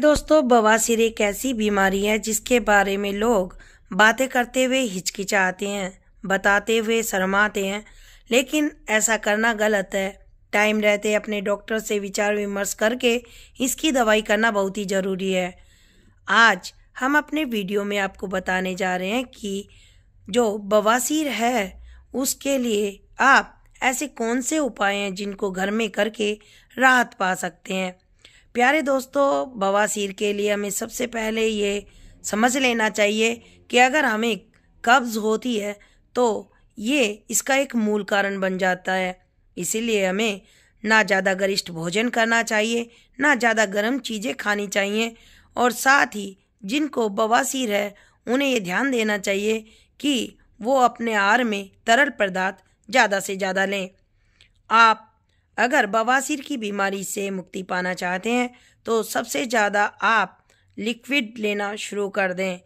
दोस्तों बवासीर एक ऐसी बीमारी है जिसके बारे में लोग बातें करते हुए हिचकिचाते हैं बताते हुए शर्माते हैं लेकिन ऐसा करना गलत है टाइम रहते अपने डॉक्टर से विचार विमर्श करके इसकी दवाई करना बहुत ही ज़रूरी है आज हम अपने वीडियो में आपको बताने जा रहे हैं कि जो बवासीर है उसके लिए आप ऐसे कौन से उपाय हैं जिनको घर में करके राहत पा सकते हैं प्यारे दोस्तों बवासीर के लिए हमें सबसे पहले ये समझ लेना चाहिए कि अगर हमें कब्ज़ होती है तो ये इसका एक मूल कारण बन जाता है इसीलिए हमें ना ज़्यादा गरिष्ठ भोजन करना चाहिए ना ज़्यादा गर्म चीज़ें खानी चाहिए और साथ ही जिनको बवासीर है उन्हें ये ध्यान देना चाहिए कि वो अपने आहार में तरल पदार्थ ज़्यादा से ज़्यादा लें आप अगर बवासीर की बीमारी से मुक्ति पाना चाहते हैं तो सबसे ज़्यादा आप लिक्विड लेना शुरू कर दें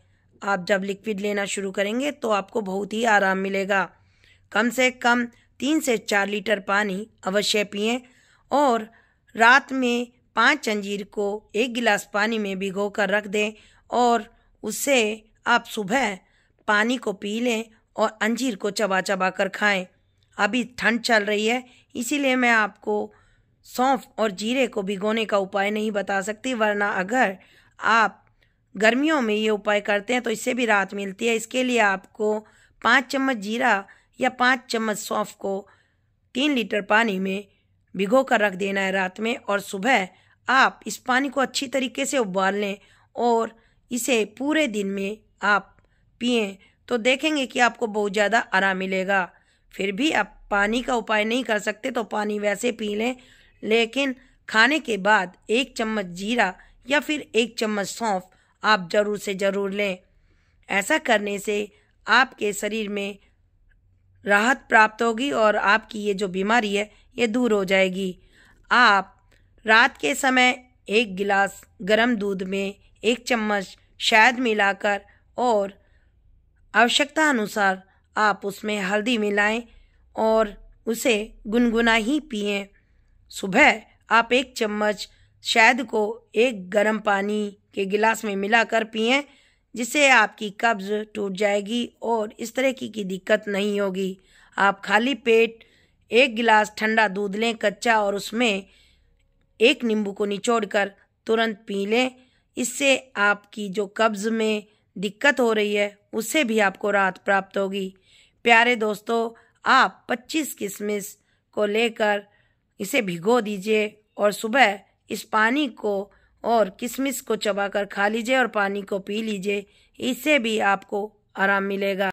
आप जब लिक्विड लेना शुरू करेंगे तो आपको बहुत ही आराम मिलेगा कम से कम तीन से चार लीटर पानी अवश्य पिएं और रात में पाँच अंजीर को एक गिलास पानी में भिगो कर रख दें और उसे आप सुबह पानी को पी लें और अंजीर को चबा चबा कर खाएँ अभी ठंड चल रही है इसीलिए मैं आपको सौंफ और जीरे को भिगोने का उपाय नहीं बता सकती वरना अगर आप गर्मियों में ये उपाय करते हैं तो इससे भी राहत मिलती है इसके लिए आपको पाँच चम्मच जीरा या पाँच चम्मच सौंफ को तीन लीटर पानी में भिगो कर रख देना है रात में और सुबह आप इस पानी को अच्छी तरीके से उबाल लें और इसे पूरे दिन में आप पिएं तो देखेंगे कि आपको बहुत ज़्यादा आराम मिलेगा फिर भी आप पानी का उपाय नहीं कर सकते तो पानी वैसे पी लें लेकिन खाने के बाद एक चम्मच जीरा या फिर एक चम्मच सौंफ आप ज़रूर से ज़रूर लें ऐसा करने से आपके शरीर में राहत प्राप्त होगी और आपकी ये जो बीमारी है ये दूर हो जाएगी आप रात के समय एक गिलास गर्म दूध में एक चम्मच शहद मिलाकर और आवश्यकता अनुसार आप उसमें हल्दी मिलाएं और उसे गुनगुना ही पिए सुबह आप एक चम्मच शहद को एक गर्म पानी के गिलास में मिलाकर पिए जिससे आपकी कब्ज टूट जाएगी और इस तरह की, की दिक्कत नहीं होगी आप खाली पेट एक गिलास ठंडा दूध लें कच्चा और उसमें एक नींबू को निचोड़कर तुरंत पी लें इससे आपकी जो कब्ज़ में दिक्कत हो रही है उससे भी आपको राहत प्राप्त होगी प्यारे दोस्तों आप 25 किशमिश को लेकर इसे भिगो दीजिए और सुबह इस पानी को और किशमिश को चबाकर खा लीजिए और पानी को पी लीजिए इससे भी आपको आराम मिलेगा